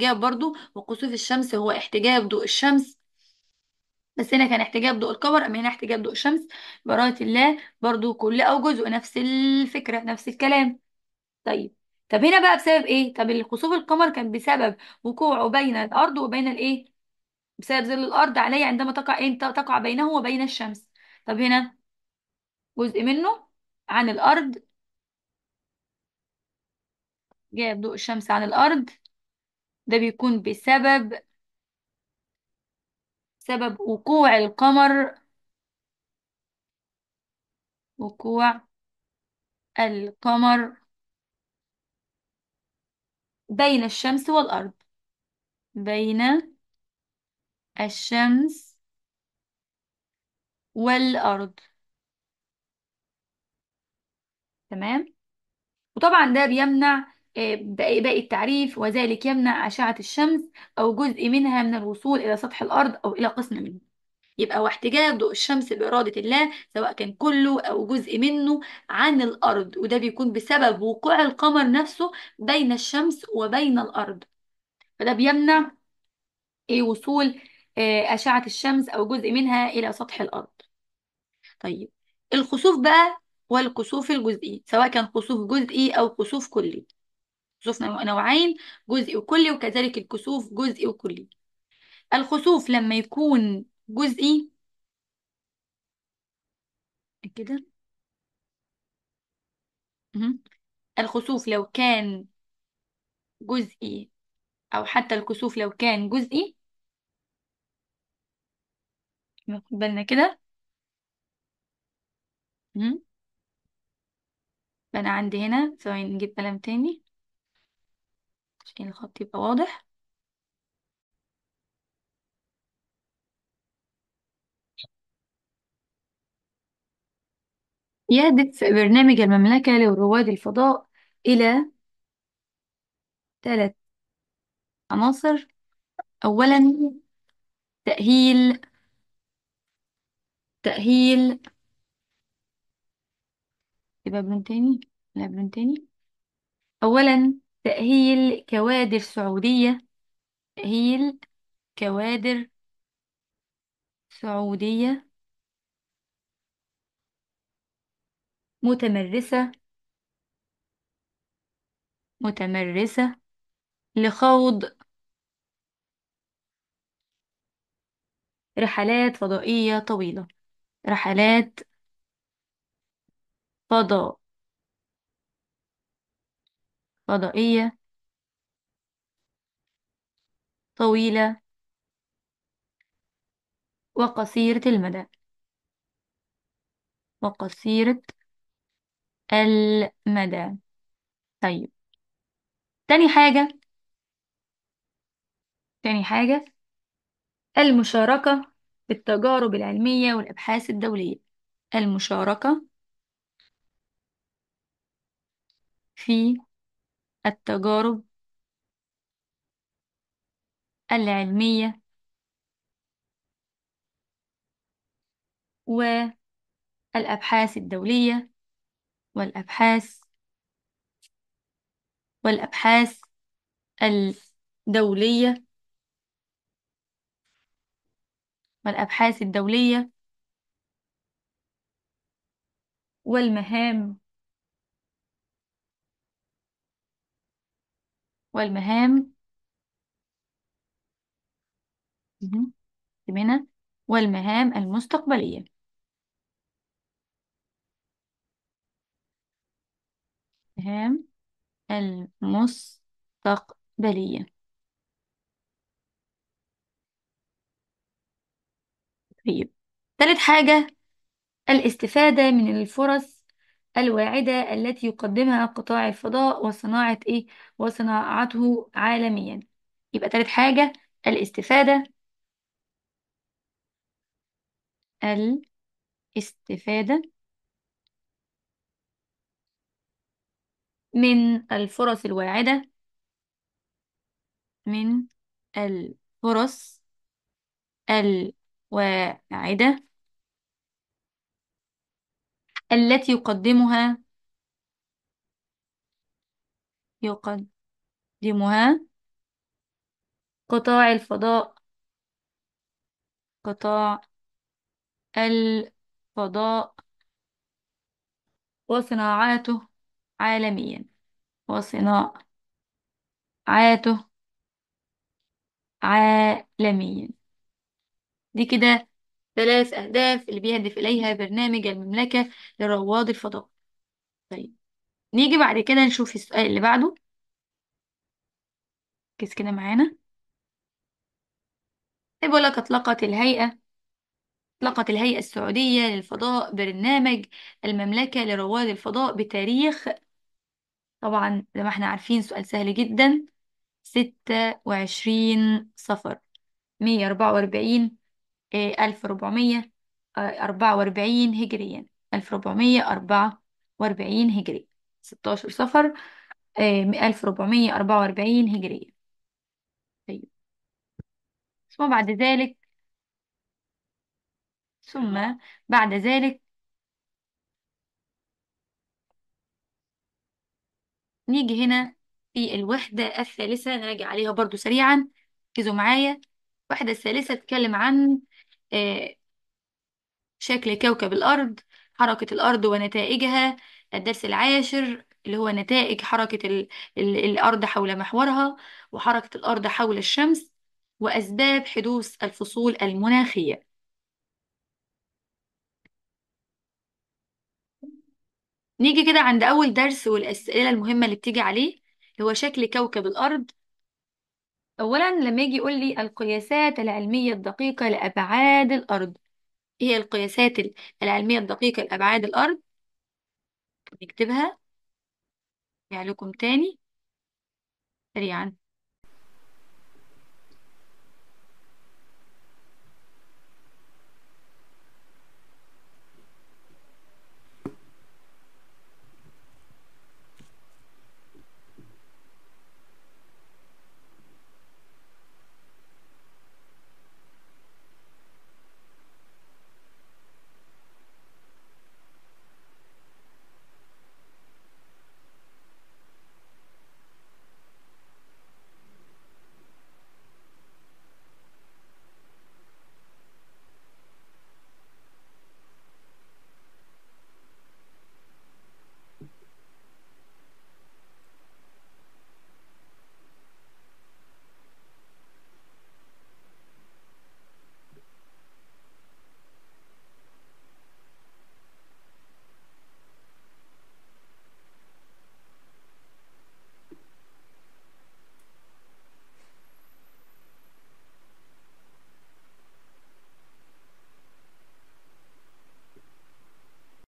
احتجاب برضو وكسوف الشمس هو احتجاب ضوء الشمس بس هنا كان احتجاب ضوء القمر اما هنا احتجاب ضوء الشمس براءة الله برضو كل او جزء نفس الفكرة نفس الكلام طيب طب هنا بقى بسبب ايه طب الكسوف القمر كان بسبب وقوعه بين الارض وبين الايه بسبب ظل الارض عليه عندما تقع ايه تقع بينه وبين الشمس طب هنا جزء منه عن الارض جاب ضوء الشمس عن الارض ده بيكون بسبب سبب وقوع القمر وقوع القمر بين الشمس والأرض بين الشمس والأرض تمام وطبعا ده بيمنع باقي التعريف وذلك يمنع أشعة الشمس أو جزء منها من الوصول إلى سطح الأرض أو إلى قسم منه يبقى واحتجاب ضوء الشمس بإرادة الله سواء كان كله أو جزء منه عن الأرض وده بيكون بسبب وقوع القمر نفسه بين الشمس وبين الأرض فده بيمنع إيه وصول آه، أشعة الشمس أو جزء منها إلى سطح الأرض طيب الخسوف بقى والكسوف الجزئي سواء كان خسوف جزئي أو خسوف كلي الخسوف نوعين جزئي وكلي وكذلك الكسوف جزئي وكلي الخسوف لما يكون جزئي كده الخسوف لو كان جزئي أو حتى الكسوف لو كان جزئي ناخد بالنا كده انا فأنا عندي هنا ثواني نجيب قلم تاني عشان الخط يبقى واضح يهدف برنامج المملكة لرواد الفضاء إلى ثلاث عناصر أولا تأهيل تأهيل يبقى برون تاني لا برون تاني أولا تأهيل كوادر سعودية تأهيل كوادر سعودية متمرسة متمرسة لخوض رحلات فضائية طويلة رحلات فضاء فضائية طويلة وقصيرة المدى وقصيرة المدى طيب تاني حاجة تاني حاجة المشاركة في التجارب العلمية والأبحاث الدولية المشاركة في التجارب العلمية والأبحاث الدولية والأبحاث والأبحاث الدولية والأبحاث الدولية والمهام والمهام مهم. والمهام المستقبلية مهام المستقبلية طيب تالت حاجة الاستفادة من الفرص الواعدة التي يقدمها قطاع الفضاء وصناعة إيه وصناعته عالميا يبقى تالت حاجة الاستفادة الاستفادة من الفرص الواعدة من الفرص الواعدة التي يقدمها يقدمها قطاع الفضاء قطاع الفضاء وصناعاته عالميا وصناعاته عالميا دي كده ثلاث أهداف اللي بيهدف إليها برنامج المملكة لرواد الفضاء طيب نيجي بعد كده نشوف السؤال اللي بعده كيس كده معانا بيقول لك أطلقت الهيئة أطلقت الهيئة السعودية للفضاء برنامج المملكة لرواد الفضاء بتاريخ طبعا زي ما احنا عارفين سؤال سهل جدا ستة وعشرين صفر مية أربعة وأربعين 1400 آه، وأربعين هجريا وأربعين هجري 16 صفر آه، أربعة هجرية هجريا طيب. ثم بعد ذلك ثم بعد ذلك نيجي هنا في الوحدة الثالثة نراجع عليها برضو سريعا ركزوا معايا الوحدة الثالثة تتكلم عن آه، شكل كوكب الأرض حركة الأرض ونتائجها الدرس العاشر اللي هو نتائج حركة الـ الـ الأرض حول محورها وحركة الأرض حول الشمس وأسباب حدوث الفصول المناخية نيجي كده عند أول درس والأسئلة المهمة اللي بتيجي عليه اللي هو شكل كوكب الأرض أولا لما يجي يقول لي القياسات العلمية الدقيقة لأبعاد الأرض إيه هي القياسات العلمية الدقيقة لأبعاد الأرض نكتبها يعني لكم تاني سريعا